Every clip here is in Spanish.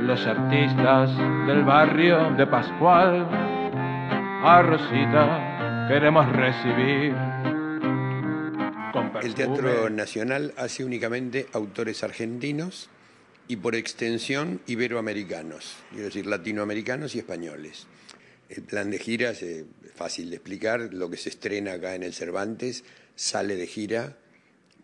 Los artistas del barrio de Pascual, a Rosita queremos recibir. El Teatro Nacional hace únicamente autores argentinos y por extensión iberoamericanos, quiero decir latinoamericanos y españoles. El plan de giras, es eh, fácil de explicar, lo que se estrena acá en el Cervantes sale de gira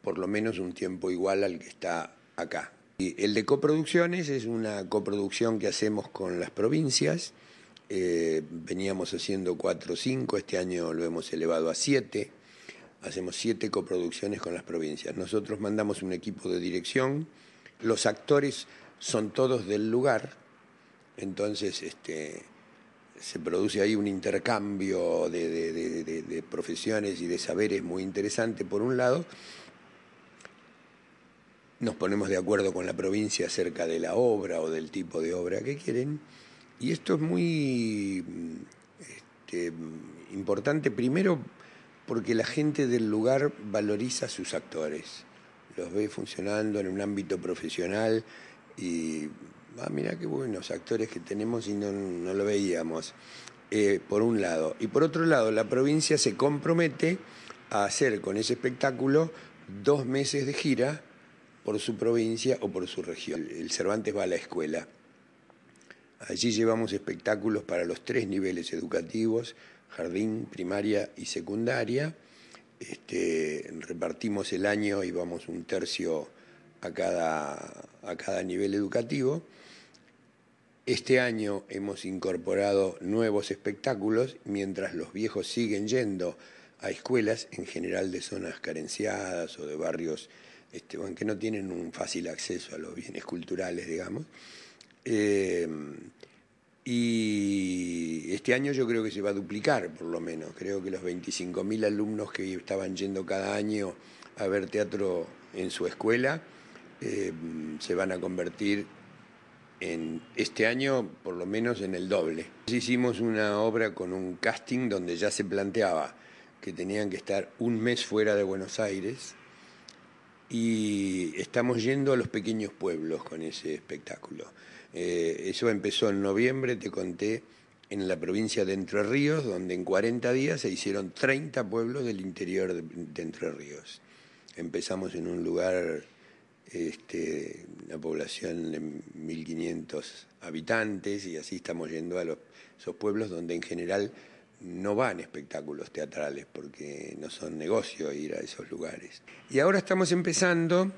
por lo menos un tiempo igual al que está acá. Y el de coproducciones es una coproducción que hacemos con las provincias. Eh, veníamos haciendo cuatro o cinco, este año lo hemos elevado a siete. Hacemos siete coproducciones con las provincias. Nosotros mandamos un equipo de dirección. Los actores son todos del lugar, entonces este, se produce ahí un intercambio de, profesiones y de saberes muy interesante, por un lado. Nos ponemos de acuerdo con la provincia acerca de la obra o del tipo de obra que quieren. Y esto es muy este, importante, primero porque la gente del lugar valoriza a sus actores, los ve funcionando en un ámbito profesional y ah, mira qué buenos actores que tenemos y no, lo veíamos, eh, por un lado. Y por otro lado, la provincia se compromete a hacer con ese espectáculo dos meses de gira por su provincia o por su región. El Cervantes va a la escuela. Allí llevamos espectáculos para los tres niveles educativos, jardín, primaria y secundaria. Este, repartimos el año y vamos un tercio a cada nivel educativo. Este año hemos incorporado nuevos espectáculos, mientras los viejos siguen yendo a escuelas, en general de zonas carenciadas o de barrios este, que no tienen un fácil acceso a los bienes culturales, digamos. Em, y este año yo creo que se va a duplicar, por lo menos. Creo que los 25.000 alumnos que estaban yendo cada año a ver teatro en su escuela em, se van a convertir en este año por lo menos en el doble. Hicimos una obra con un casting donde ya se planteaba que tenían que estar un mes fuera de Buenos Aires y estamos yendo a los pequeños pueblos con ese espectáculo. Eh, eso empezó en noviembre, te conté, en la provincia de Entre Ríos, donde en 40 días se hicieron 30 pueblos del interior de Entre Ríos. Empezamos en un lugar una este, población de 1.500 habitantes y así estamos yendo a esos pueblos donde en general no van espectáculos teatrales porque no son negocio ir a esos lugares. Y ahora estamos empezando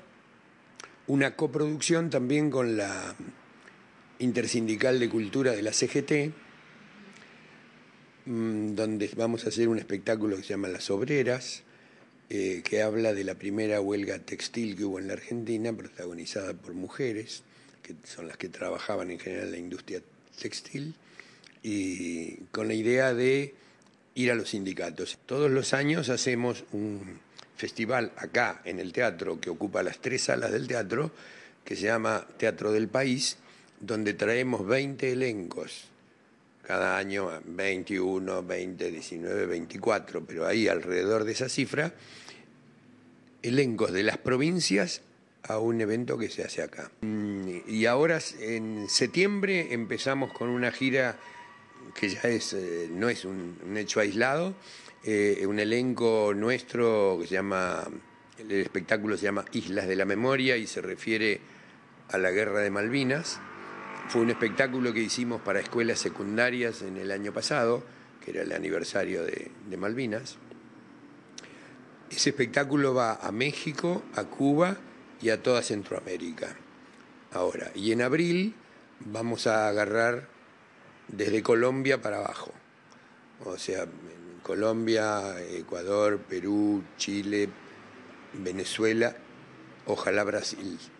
una coproducción también con la Intersindical de Cultura de la CGT, mm, donde vamos a hacer un espectáculo que se llama Las Obreras, eh, que habla de la primera huelga textil que hubo en la Argentina, protagonizada por mujeres, que son las que trabajaban en general en la industria textil, y con la idea de ir a los sindicatos. Todos los años hacemos un festival acá en el teatro que ocupa las tres salas del teatro, que se llama Teatro del País, donde traemos 20 elencos cada año 21, 20, 19, 24, pero ahí alrededor de esa cifra, elencos de las provincias a un evento que se hace acá. Mm, y ahora en septiembre empezamos con una gira que ya es, eh, no es un, hecho aislado, eh, un elenco nuestro que se llama, el espectáculo se llama Islas de la Memoria y se refiere a la Guerra de Malvinas. Fue un espectáculo que hicimos para escuelas secundarias en el año pasado, que era el aniversario de, Malvinas. Ese espectáculo va a México, a Cuba y a toda Centroamérica. Ahora, y en abril vamos a agarrar desde Colombia para abajo. O sea, Colombia, Ecuador, Perú, Chile, Venezuela, ojalá Brasil.